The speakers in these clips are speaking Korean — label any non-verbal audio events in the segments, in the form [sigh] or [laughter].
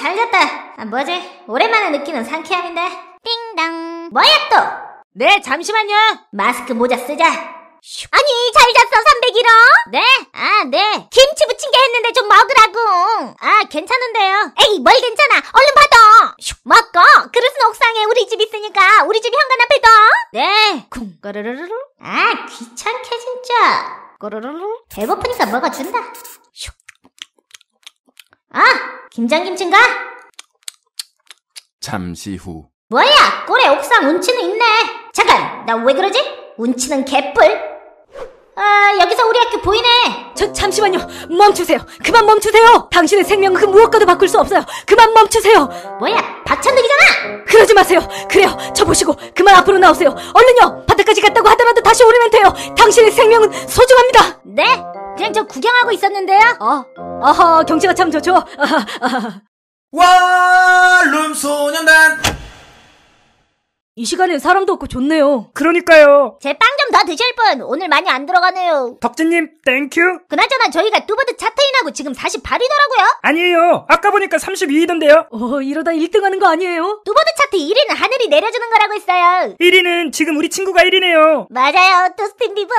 잘됐다. 아, 뭐지? 오랜만에 느끼는 상쾌함인데. 띵당. 뭐야 또? 네, 잠시만요. 마스크 모자 쓰자. 아니, 잘 잤어, 3 0 0일어 네? 아, 네. 김치 부침개 했는데 좀 먹으라고. 아, 괜찮은데요. 에이, 뭘 괜찮아. 얼른 받아. 먹고, 그릇은 옥상에 우리 집 있으니까 우리 집 현관 앞에 둬. 네. 쿵, 까르르르. 아, 귀찮게 진짜. 까르르르. 배고프니까 먹어준다. 아! 어? 김장김치인가? 잠시 후. 뭐야! 꼴에 옥상 운치는 있네! 잠깐! 나 왜 그러지? 운치는 개뿔! 아, 여기서 우리 학교 보이네! 저, 잠시만요! 멈추세요! 그만 멈추세요! 당신의 생명은 그 무엇과도 바꿀 수 없어요! 그만 멈추세요! 뭐야! 박찬득이잖아! 그러지 마세요! 그래요! 저 보시고! 그만 앞으로 나오세요! 얼른요! 바다까지 갔다고 하더라도 다시 오르면 돼요! 당신의 생명은 소중합니다! 네? 그냥 저 구경하고 있었는데요. 어, 어허, 경치가 참 좋죠. 아룸 [laughs] 소년단. 이 시간엔 사람도 없고 좋네요. 그러니까요. 제 빵 좀 더 드실 분 오늘 많이 안 들어가네요. 덕진님, 땡큐. 그나저나 저희가 뚜브드 차트인하고 지금 48위더라고요. 아니에요. 아까 보니까 32위던데요. 어, 이러다 1등 하는 거 아니에요? 뚜브드 차트 1위는 한 내려주는 거라고 했어요. 1위는 지금 우리 친구가 1위네요. 맞아요, 토스틴 리본.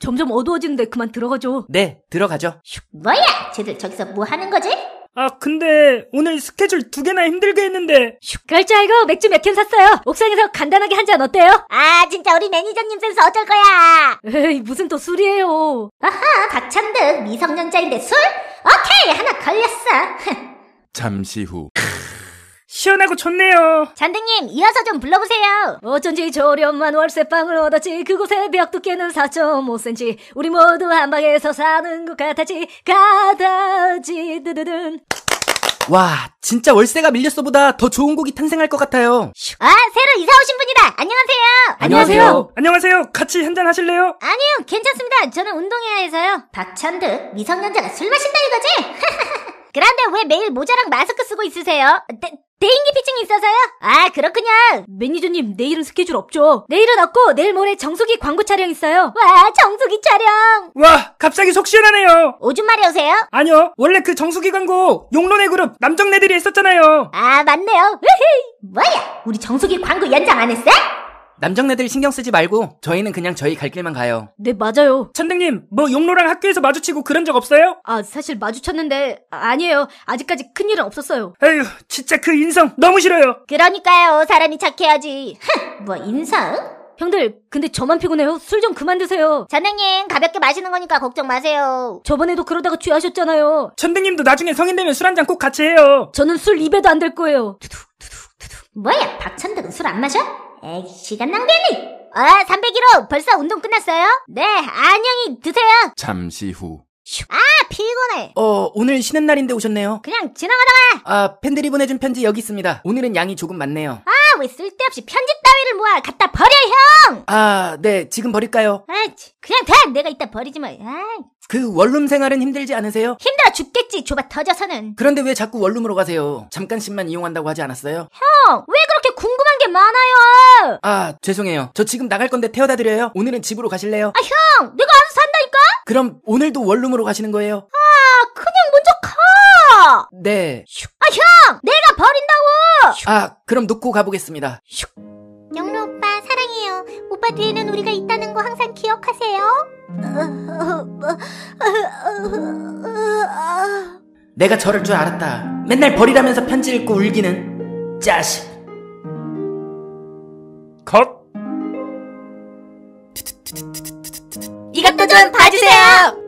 점점 어두워지는데 그만 들어가죠. 네, 들어가죠. 뭐야, 쟤들 저기서 뭐 하는 거지? 아, 근데 오늘 스케줄 두 개나 힘들게 했는데 슉, 그럴 줄 알고 맥주 몇 캔 샀어요. 옥상에서 간단하게 한 잔 어때요? 아, 진짜 우리 매니저님 센스 어쩔 거야. 에이, 무슨 또 술이에요. 아하, 박찬득 미성년자인데 술? 오케이, 하나 걸렸어. [laughs] 잠시 후 시원하고 좋네요. 잔등님 이어서 좀 불러보세요. 어쩐지 저렴한 월세방을 얻었지 그곳의 벽 두께는 4.5cm 우리 모두 한 방에서 사는 것 같았지 가다지 드드든 와, 진짜 월세가 밀렸어보다 더 좋은 곡이 탄생할 것 같아요. 아 새로 이사 오신 분이다. 안녕하세요. 안녕하세요. 안녕하세요. 같이 한잔 하실래요? 아니요 괜찮습니다. 저는 운동해야 해서요. 박찬득 미성년자가 술 마신다 이거지? [laughs] 그런데 왜 매일 모자랑 마스크 쓰고 있으세요? 네, 대인기피증이 있어서요? 아 그렇군요 매니저님 내일은 스케줄 없죠 내일은 없고 내일 모레 정수기 광고 촬영 있어요 와 정수기 촬영 와 갑자기 속 시원하네요 오줌 마려우세요? 아니요 원래 그 정수기 광고 용론의 그룹 남정네들이 했었잖아요 아 맞네요 으히 뭐야 우리 정수기 광고 연장 안 했어? 남정네들 신경 쓰지 말고 저희는 그냥 저희 갈 길만 가요. 네, 맞아요. 천등님, 뭐 용로랑 학교에서 마주치고 그런 적 없어요? 아, 사실 마주쳤는데 아, 아니에요. 아직까지 큰일은 없었어요. 에휴, 진짜 그 인성 너무 싫어요. 그러니까요. 사람이 착해야지. 흥, 뭐 인성? 형들, 근데 저만 피곤해요. 술 좀 그만 드세요. 자등님 가볍게 마시는 거니까 걱정 마세요. 저번에도 그러다가 취하셨잖아요. 천등님도 나중에 성인 되면 술 한 잔 꼭 같이 해요. 저는 술 입에도 안 될 거예요. 두둑, 두둑, 두둑. 뭐야, 박천등은 술 안 마셔? 에이, 시간 낭비하니! 아, 301호! 벌써 운동 끝났어요? 네, 안녕히 드세요! 잠시 후. 아, 피곤해! 어, 오늘 쉬는 날인데 오셨네요. 그냥 지나가다가! 아, 팬들이 보내준 편지 여기 있습니다. 오늘은 양이 조금 많네요. 아, 왜 쓸데없이 편지 따위를 모아! 갖다 버려, 형! 아, 네, 지금 버릴까요? 아 그냥 돼! 내가 이따 버리지 뭐. 아그 원룸 생활은 힘들지 않으세요? 힘들어 죽겠지, 좁아 터져서는. 그런데 왜 자꾸 원룸으로 가세요? 잠깐씩만 이용한다고 하지 않았어요? 형! 왜 그렇게 궁금한 게 많아요! 아, 죄송해요. 저 지금 나갈 건데 태워다 드려요. 오늘은 집으로 가실래요? 아, 형! 내가 알아서 산다니까? 그럼 오늘도 원룸으로 가시는 거예요? 아, 그냥 먼저 가! 네. 아, 형! 내가 버린다고! 아, 그럼 놓고 가보겠습니다. 영로 오빠 사랑해요. 오빠 뒤에는 우리가 있다는 거 항상 기억하세요. 내가 저럴 줄 알았다. 맨날 버리라면서 편지 읽고 울기는. 짜식. 컷! 이것도 좀 봐주세요!